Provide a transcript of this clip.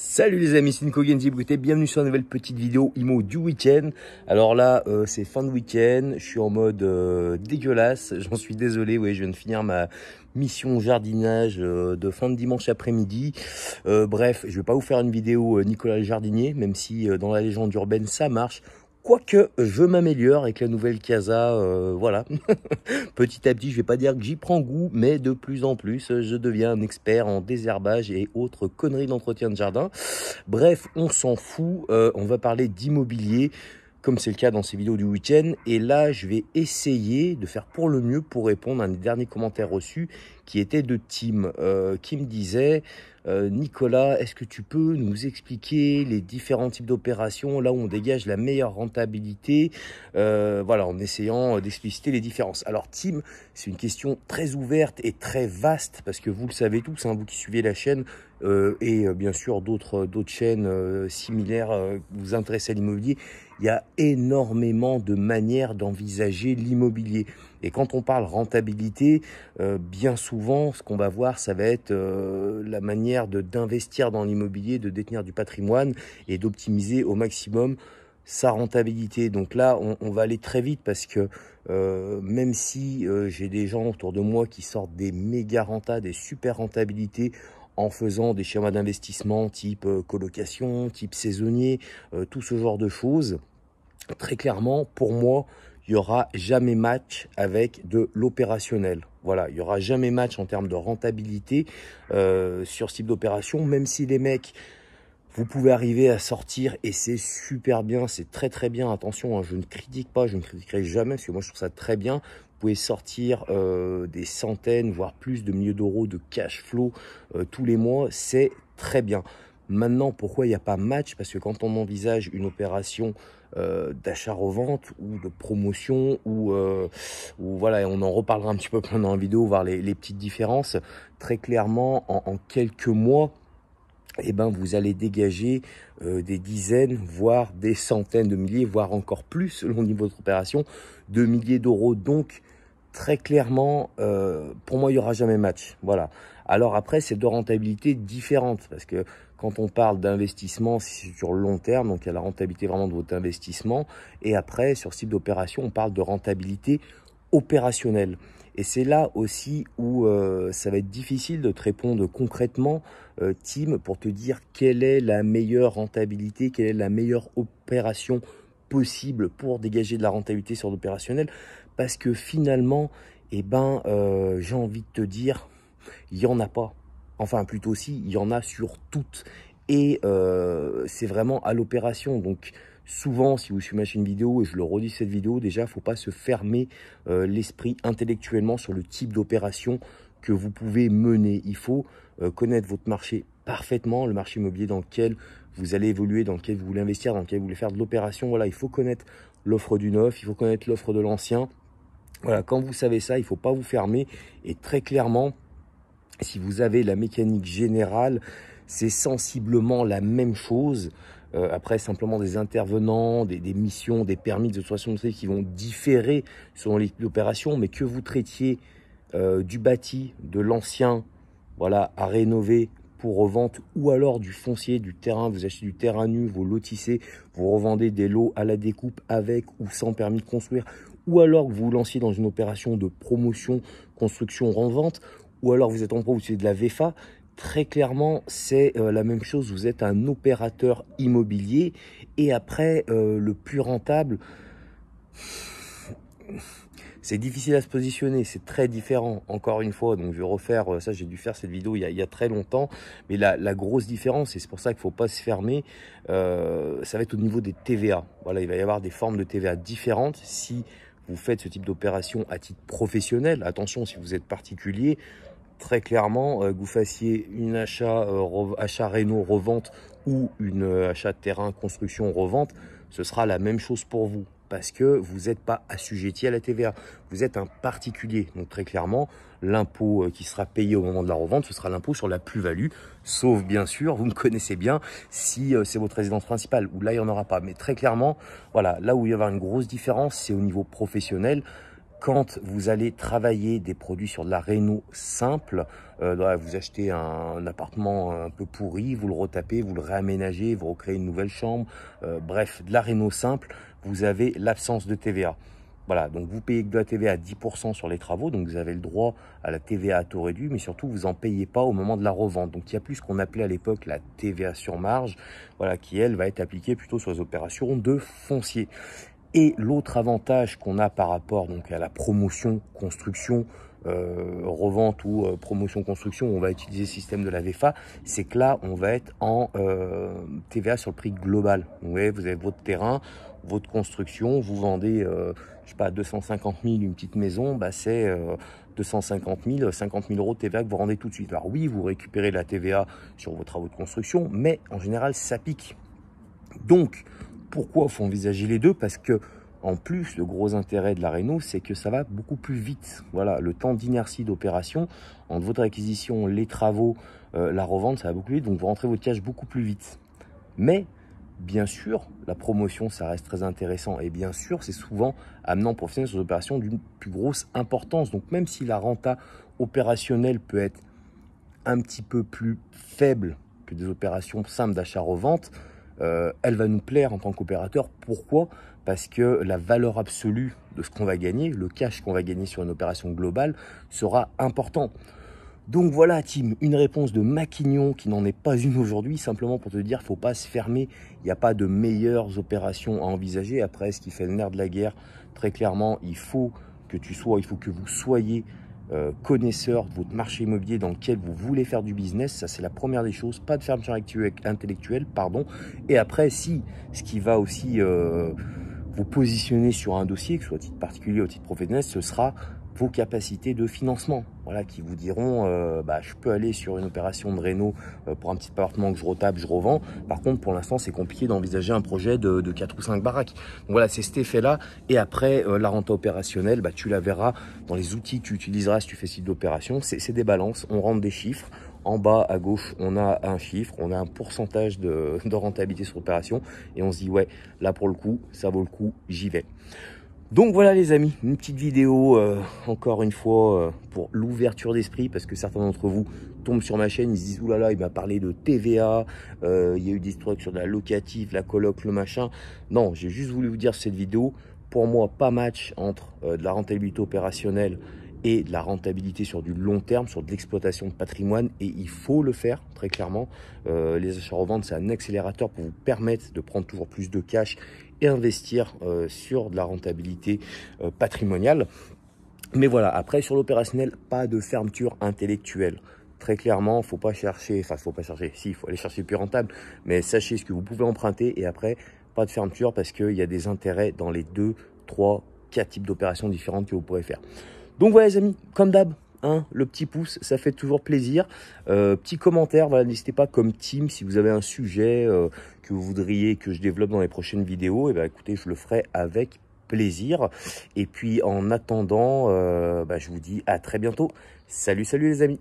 Salut les amis, c'est Nico Genzi bienvenue sur une nouvelle petite vidéo IMO du week-end. Alors là, euh, c'est fin de week-end, je suis en mode euh, dégueulasse, j'en suis désolé, oui, je viens de finir ma mission jardinage euh, de fin de dimanche après-midi. bref, je vais pas vous faire une vidéo Nicolas le Jardinier, même si dans la légende urbaine ça marche, Quoique, je m'améliore avec la nouvelle Casa, euh, voilà. petit à petit, je vais pas dire que j'y prends goût, mais de plus en plus, je deviens un expert en désherbage et autres conneries d'entretien de jardin. Bref, on s'en fout, euh, on va parler d'immobilier comme c'est le cas dans ces vidéos du week-end. Et là, je vais essayer de faire pour le mieux pour répondre à un derniers commentaires reçus qui était de Tim, qui euh, me disait euh, Nicolas, est-ce que tu peux nous expliquer les différents types d'opérations, là où on dégage la meilleure rentabilité, euh, voilà, en essayant d'expliciter les différences. Alors Tim, c'est une question très ouverte et très vaste, parce que vous le savez tous, un hein, vous qui suivez la chaîne, et bien sûr d'autres d'autres chaînes similaires vous intéressent à l'immobilier, il y a énormément de manières d'envisager l'immobilier. Et quand on parle rentabilité, euh, bien souvent, ce qu'on va voir, ça va être euh, la manière de d'investir dans l'immobilier, de détenir du patrimoine et d'optimiser au maximum sa rentabilité. Donc là, on, va aller très vite parce que euh, même si j'ai des gens autour de moi qui sortent des méga rentas, des super rentabilités en faisant des schémas d'investissement type colocation, type saisonnier, tout ce genre de choses, très clairement, pour moi, il n'y aura jamais match avec de l'opérationnel. Voilà, il n'y aura jamais match en termes de rentabilité euh, sur ce type d'opération, même si les mecs, vous pouvez arriver à sortir et c'est super bien, c'est très très bien. Attention, hein, je ne critique pas, je ne critiquerai jamais, parce que moi je trouve ça très bien. Vous pouvez sortir euh, des centaines, voire plus de milliers d'euros de cash flow euh, tous les mois, c'est très bien. Maintenant, pourquoi il n'y a pas match Parce que quand on envisage une opération euh, d'achat-revente ou de promotion, euh, ou, voilà, et on en reparlera un petit peu pendant la vidéo, voir les, petites différences, très clairement, en, quelques mois, eh ben, vous allez dégager euh, des dizaines, voire des centaines de milliers, voire encore plus selon niveau de votre opération, de milliers d'euros. Donc, très clairement, pour moi, il n'y aura jamais match. Voilà. Alors après, c'est deux rentabilités différentes parce que quand on parle d'investissement, c'est sur le long terme, donc il y a la rentabilité vraiment de votre investissement. Et après, sur ce type d'opération, on parle de rentabilité opérationnelle. Et c'est là aussi où euh, ça va être difficile de te répondre concrètement, euh, Tim, pour te dire quelle est la meilleure rentabilité, quelle est la meilleure opération possible pour dégager de la rentabilité sur l'opérationnel. Parce que finalement, eh ben, euh, j'ai envie de te dire, il n'y en a pas. Enfin, plutôt si, il y en a sur toutes. Et euh, c'est vraiment à l'opération. Donc, souvent, si vous suivez ma chaîne vidéo, et je le redis cette vidéo, déjà, il ne faut pas se fermer euh, l'esprit intellectuellement sur le type d'opération que vous pouvez mener. Il faut euh, connaître votre marché parfaitement, le marché immobilier dans lequel vous allez évoluer, dans lequel vous voulez investir, dans lequel vous voulez faire de l'opération. Voilà, il faut connaître l'offre du neuf, il faut connaître l'offre de l'ancien. Voilà, quand vous savez ça, il ne faut pas vous fermer. Et très clairement, si vous avez la mécanique générale, c'est sensiblement la même chose. Euh, après, simplement des intervenants, des, missions, des permis de situation de qui vont différer selon l'opération, mais que vous traitiez euh, du bâti, de l'ancien, voilà, à rénover pour revente, ou alors du foncier, du terrain, vous achetez du terrain nu, vous lotissez, vous revendez des lots à la découpe avec ou sans permis de construire, ou alors que vous vous lanciez dans une opération de promotion, construction, revente, ou alors vous êtes en pro, vous utilisez de la VFA, très clairement, c'est euh, la même chose. Vous êtes un opérateur immobilier et après, euh, le plus rentable, c'est difficile à se positionner, c'est très différent, encore une fois. Donc, je vais refaire euh, ça, j'ai dû faire cette vidéo il y a, très longtemps. Mais la, grosse différence, et c'est pour ça qu'il ne faut pas se fermer, ça va être au niveau des TVA. Voilà, il va y avoir des formes de TVA différentes. Si vous faites ce type d'opération à titre professionnel, attention, si vous êtes particulier, très clairement euh, que vous fassiez une achat, euh, achat Renault revente ou une euh, achat de terrain construction revente, ce sera la même chose pour vous parce que vous n'êtes pas assujetti à la TVA. Vous êtes un particulier. Donc très clairement, l'impôt qui sera payé au moment de la revente, ce sera l'impôt sur la plus-value. Sauf bien sûr, vous me connaissez bien, si c'est votre résidence principale, ou là, il n'y en aura pas. Mais très clairement, voilà, là où il y avoir une grosse différence, c'est au niveau professionnel quand vous allez travailler des produits sur de la réno simple, euh, vous achetez un, appartement un peu pourri, vous le retapez, vous le réaménagez, vous recréez une nouvelle chambre, euh, bref, de la réno simple, vous avez l'absence de TVA. Voilà, donc vous payez de la TVA à 10% sur les travaux, donc vous avez le droit à la TVA à taux réduit, mais surtout vous en payez pas au moment de la revente. Donc il y a plus ce qu'on appelait à l'époque la TVA sur marge, voilà, qui elle va être appliquée plutôt sur les opérations de foncier. Et l'autre avantage qu'on a par rapport donc à la promotion construction, euh, revente ou euh, promotion construction, on va utiliser le système de la VFA, c'est que là on va être en euh, TVA sur le prix global. Vous, vous avez votre terrain, votre construction, vous vendez, je sais pas, 250 000 une petite maison, bah c'est 250 000, 50 000 euros de TVA que vous rendez tout de suite. Alors oui, vous récupérez la TVA sur vos travaux de construction, mais en général ça pique. Donc, pourquoi faut envisager les deux Parce que en plus, le gros intérêt de la réno, c'est que ça va beaucoup plus vite. Voilà, le temps d'inertie d'opération entre votre acquisition, les travaux, euh, la revente, ça va beaucoup plus vite. Donc vous rentrez votre cash beaucoup plus vite. Mais bien sûr, la promotion, ça reste très intéressant. Et bien sûr, c'est souvent amenant professionnel sur des opérations d'une plus grosse importance. Donc même si la renta opérationnelle peut être un petit peu plus faible que des opérations simples d'achat-revente, euh, elle va nous plaire en tant qu'opérateur. Pourquoi Parce que la valeur absolue de ce qu'on va gagner, le cash qu'on va gagner sur une opération globale, sera important. Donc voilà, Tim, une réponse de Maquignon qui n'en est pas une aujourd'hui, simplement pour te dire, faut pas se fermer. Il n'y a pas de meilleures opérations à envisager. Après, ce qui fait le nerf de la guerre, très clairement, il faut que tu sois, il faut que vous soyez euh, connaisseur de votre marché immobilier dans lequel vous voulez faire du business. Ça, c'est la première des choses. Pas de fermeture intellectuelle, pardon. Et après, si, ce qui va aussi euh, vous positionner sur un dossier, que ce soit titre particulier ou titre professionnel, ce sera vos capacités de financement, voilà, qui vous diront euh, bah, je peux aller sur une opération de réno euh, pour un petit appartement que je retape, je revends. Par contre, pour l'instant, c'est compliqué d'envisager un projet de, quatre 4 ou 5 baraques. voilà, c'est cet effet-là. Et après, euh, la rente opérationnelle, bah, tu la verras dans les outils que tu utiliseras si tu fais ce type d'opération. C'est des balances, on rentre des chiffres. En bas à gauche, on a un chiffre, on a un pourcentage de, rentabilité sur opération et on se dit ouais, là pour le coup, ça vaut le coup, j'y vais. Donc voilà les amis, une petite vidéo euh, encore une fois euh, pour l'ouverture d'esprit parce que certains d'entre vous tombent sur ma chaîne, ils se disent oulala il m'a parlé de TVA, euh, il y a eu des trucs sur de la locative, la coloc, le machin. Non, j'ai juste voulu vous dire cette vidéo, pour moi pas match entre de la rentabilité opérationnelle et de la rentabilité sur du long terme, sur de l'exploitation de patrimoine, et il faut le faire très clairement. Euh, les achats-reventes, c'est un accélérateur pour vous permettre de prendre toujours plus de cash et investir euh, sur de la rentabilité euh, patrimoniale. Mais voilà, après sur l'opérationnel, pas de fermeture intellectuelle très clairement, faut pas chercher, enfin faut pas chercher, si, il faut aller chercher le plus rentable, mais sachez ce que vous pouvez emprunter et après, pas de fermeture parce qu'il y a des intérêts dans les deux, trois, quatre types d'opérations différentes que vous pourrez faire. Donc voilà les amis, comme d'hab, Hein, le petit pouce, ça fait toujours plaisir. Euh, petit commentaire, n'hésitez pas comme team si vous avez un sujet euh, que vous voudriez que je développe dans les prochaines vidéos, et eh ben, écoutez, je le ferai avec plaisir. Et puis en attendant, euh, bah, je vous dis à très bientôt. Salut, salut les amis.